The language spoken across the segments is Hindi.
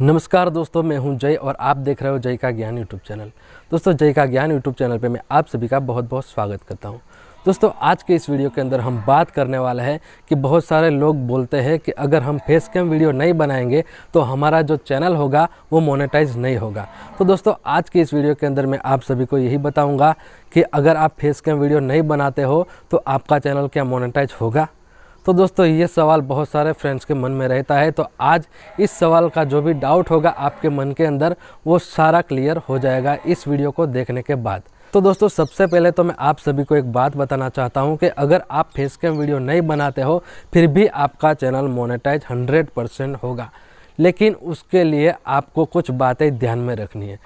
नमस्कार दोस्तों मैं हूं जय और आप देख रहे हो जय का ज्ञान यूट्यूब चैनल दोस्तों जय का ज्ञान यूट्यूब चैनल पे मैं आप सभी का बहुत बहुत स्वागत करता हूं दोस्तों आज के इस वीडियो के अंदर हम बात करने वाले हैं कि बहुत सारे लोग बोलते हैं कि अगर हम फेस कैम वीडियो नहीं बनाएंगे तो हमारा जो चैनल होगा वो मोनेटाइज नहीं होगा तो दोस्तों आज के इस वीडियो के अंदर मैं आप सभी को यही बताऊँगा कि अगर आप फेस कैम वीडियो नहीं बनाते हो तो आपका चैनल क्या मोनेटाइज होगा तो दोस्तों ये सवाल बहुत सारे फ्रेंड्स के मन में रहता है तो आज इस सवाल का जो भी डाउट होगा आपके मन के अंदर वो सारा क्लियर हो जाएगा इस वीडियो को देखने के बाद तो दोस्तों सबसे पहले तो मैं आप सभी को एक बात बताना चाहता हूं कि अगर आप फेस कैम वीडियो नहीं बनाते हो फिर भी आपका चैनल मोनेटाइज 100 परसेंट होगा लेकिन उसके लिए आपको कुछ बातें ध्यान में रखनी है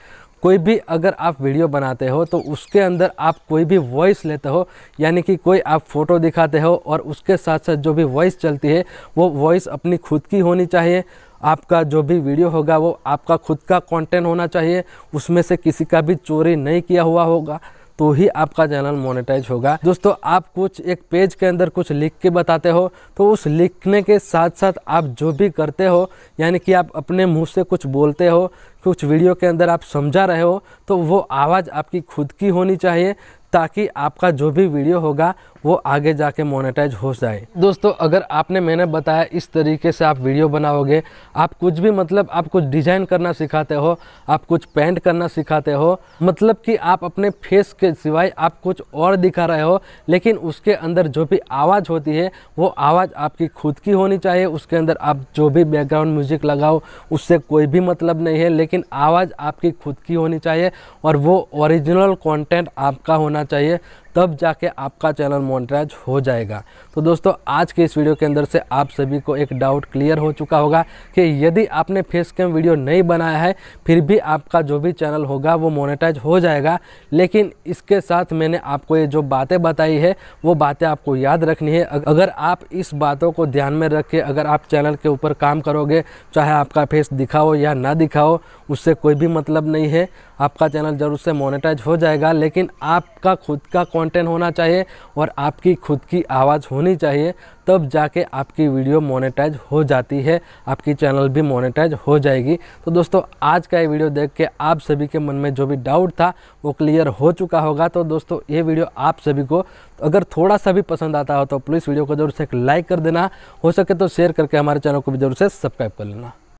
कोई भी अगर आप वीडियो बनाते हो तो उसके अंदर आप कोई भी वॉइस लेते हो यानी कि कोई आप फ़ोटो दिखाते हो और उसके साथ साथ जो भी वॉइस चलती है वो वॉइस अपनी खुद की होनी चाहिए आपका जो भी वीडियो होगा वो आपका खुद का कंटेंट होना चाहिए उसमें से किसी का भी चोरी नहीं किया हुआ होगा तो ही आपका चैनल मोनेटाइज होगा दोस्तों आप कुछ एक पेज के अंदर कुछ लिख के बताते हो तो उस लिखने के साथ साथ आप जो भी करते हो यानी कि आप अपने मुंह से कुछ बोलते हो कुछ वीडियो के अंदर आप समझा रहे हो तो वो आवाज़ आपकी खुद की होनी चाहिए ताकि आपका जो भी वीडियो होगा वो आगे जाके मोनेटाइज हो जाए दोस्तों अगर आपने मैंने बताया इस तरीके से आप वीडियो बनाओगे आप कुछ भी मतलब आप कुछ डिज़ाइन करना सिखाते हो आप कुछ पेंट करना सिखाते हो मतलब कि आप अपने फेस के सिवाय आप कुछ और दिखा रहे हो लेकिन उसके अंदर जो भी आवाज़ होती है वो आवाज़ आपकी खुद की होनी चाहिए उसके अंदर आप जो भी बैकग्राउंड म्यूजिक लगाओ उससे कोई भी मतलब नहीं है लेकिन आवाज़ आपकी खुद की होनी चाहिए और वो ओरिजिनल कॉन्टेंट आपका होना करना चाहिए तब जाके आपका चैनल मोनिटाइज हो जाएगा तो दोस्तों आज के इस वीडियो के अंदर से आप सभी को एक डाउट क्लियर हो चुका होगा कि यदि आपने फेस कैम वीडियो नहीं बनाया है फिर भी आपका जो भी चैनल होगा वो मोनेटाइज हो जाएगा लेकिन इसके साथ मैंने आपको ये जो बातें बताई है वो बातें आपको याद रखनी है अगर आप इस बातों को ध्यान में रख के अगर आप चैनल के ऊपर काम करोगे चाहे आपका फेस दिखाओ या ना दिखाओ उससे कोई भी मतलब नहीं है आपका चैनल ज़रूर से मोनेटाइज हो जाएगा लेकिन आपका खुद का कंटेंट होना चाहिए और आपकी खुद की आवाज़ होनी चाहिए तब जाके आपकी वीडियो मोनेटाइज हो जाती है आपकी चैनल भी मोनेटाइज हो जाएगी तो दोस्तों आज का ये वीडियो देख के आप सभी के मन में जो भी डाउट था वो क्लियर हो चुका होगा तो दोस्तों ये वीडियो आप सभी को अगर थोड़ा सा भी पसंद आता हो तो प्लीज़ वीडियो को जरूर से एक लाइक कर देना हो सके तो शेयर करके हमारे चैनल को भी जरूर से सब्सक्राइब कर लेना